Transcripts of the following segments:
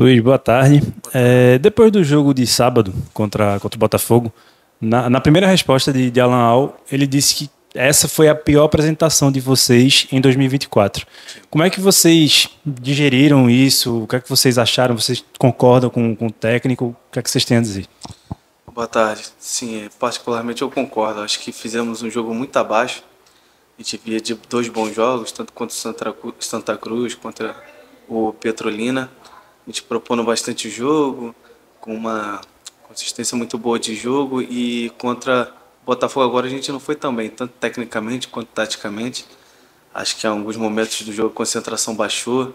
Luiz, boa tarde. É, depois do jogo de sábado contra, contra o Botafogo, na, na primeira resposta de, de Alan Al, ele disse que essa foi a pior apresentação de vocês em 2024. Como é que vocês digeriram isso? O que é que vocês acharam? Vocês concordam com, com o técnico? O que é que vocês têm a dizer? Boa tarde. Sim, é, particularmente eu concordo. Acho que fizemos um jogo muito abaixo. A gente via de dois bons jogos, tanto contra o Santa Cruz, contra o Petrolina gente propondo bastante jogo, com uma consistência muito boa de jogo e contra Botafogo agora a gente não foi tão bem, tanto tecnicamente quanto taticamente. Acho que em alguns momentos do jogo a concentração baixou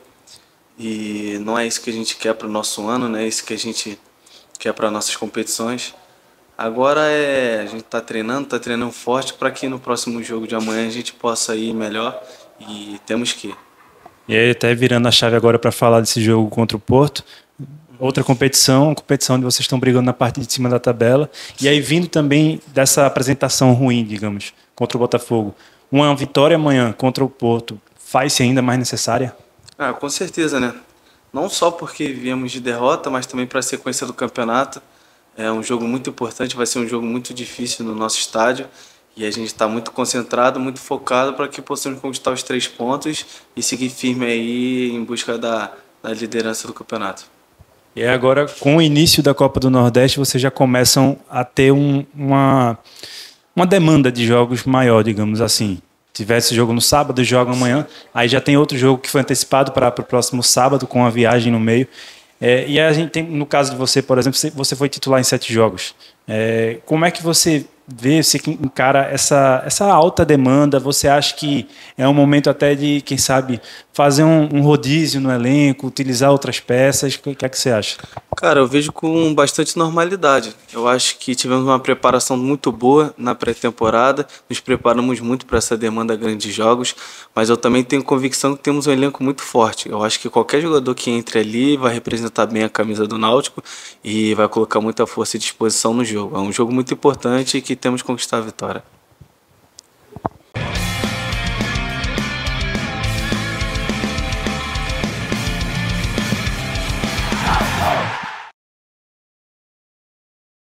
e não é isso que a gente quer para o nosso ano, né? É isso que a gente quer para nossas competições. Agora é a gente está treinando, está treinando forte para que no próximo jogo de amanhã a gente possa ir melhor e temos que. E aí, até virando a chave agora para falar desse jogo contra o Porto, outra competição, competição onde vocês estão brigando na parte de cima da tabela. E aí, vindo também dessa apresentação ruim, digamos, contra o Botafogo, uma vitória amanhã contra o Porto faz-se ainda mais necessária? Ah, com certeza, né? Não só porque viemos de derrota, mas também para a sequência do campeonato. É um jogo muito importante, vai ser um jogo muito difícil no nosso estádio. E a gente está muito concentrado, muito focado para que possamos conquistar os três pontos e seguir firme aí em busca da, da liderança do campeonato. E agora, com o início da Copa do Nordeste, vocês já começam a ter um, uma, uma demanda de jogos maior, digamos assim. Tivesse jogo no sábado, joga amanhã. Aí já tem outro jogo que foi antecipado para o próximo sábado, com a viagem no meio. É, e a gente tem, no caso de você, por exemplo, você foi titular em sete jogos. É, como é que você vê, você encara essa, essa alta demanda? Você acha que é um momento até de, quem sabe, fazer um, um rodízio no elenco, utilizar outras peças? O que é que você acha? Cara, eu vejo com bastante normalidade. Eu acho que tivemos uma preparação muito boa na pré-temporada, nos preparamos muito para essa demanda grande de jogos, mas eu também tenho convicção que temos um elenco muito forte. Eu acho que qualquer jogador que entre ali vai representar bem a camisa do Náutico e vai colocar muita força e disposição no jogo. É um jogo muito importante e que temos que conquistar a vitória.